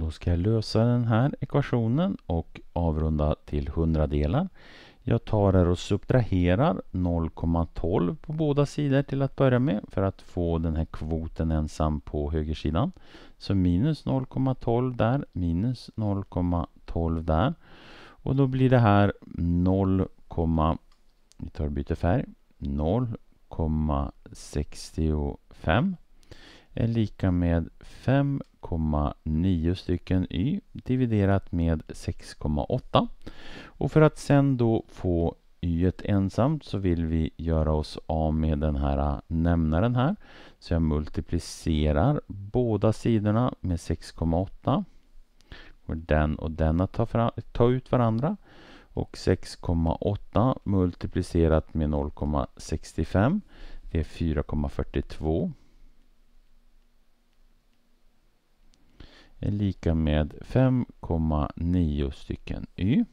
Då ska jag lösa den här ekvationen och avrunda till hundradelar. Jag tar här och subtraherar 0,12 på båda sidor till att börja med för att få den här kvoten ensam på högersidan. Så minus 0,12 där, minus 0,12 där. Och då blir det här 0, vi tar och byter färg, 0,65 är lika med 5 6,9 stycken y dividerat med 6,8. Och för att sen då få y ensamt så vill vi göra oss av med den här äh, nämnaren här. Så jag multiplicerar båda sidorna med 6,8. Och den och denna tar, ta ut varandra. Och 6,8 multiplicerat med 0,65 det är 4,42. är lika med 5,9 stycken y.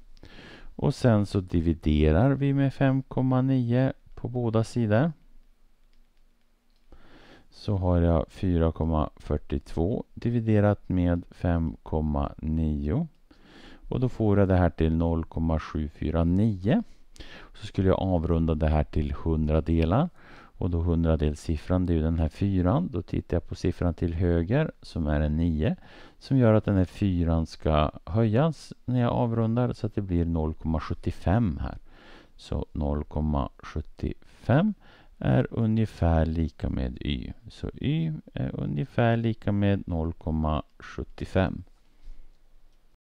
Och sen så dividerar vi med 5,9 på båda sidor. Så har jag 4,42 dividerat med 5,9. Och då får jag det här till 0,749. Så skulle jag avrunda det här till hundradelar. Och då hundradelssiffran, det är ju den här fyran. Då tittar jag på siffran till höger som är en 9 som gör att den här fyran ska höjas när jag avrundar så att det blir 0,75 här. Så 0,75 är ungefär lika med y. Så y är ungefär lika med 0,75.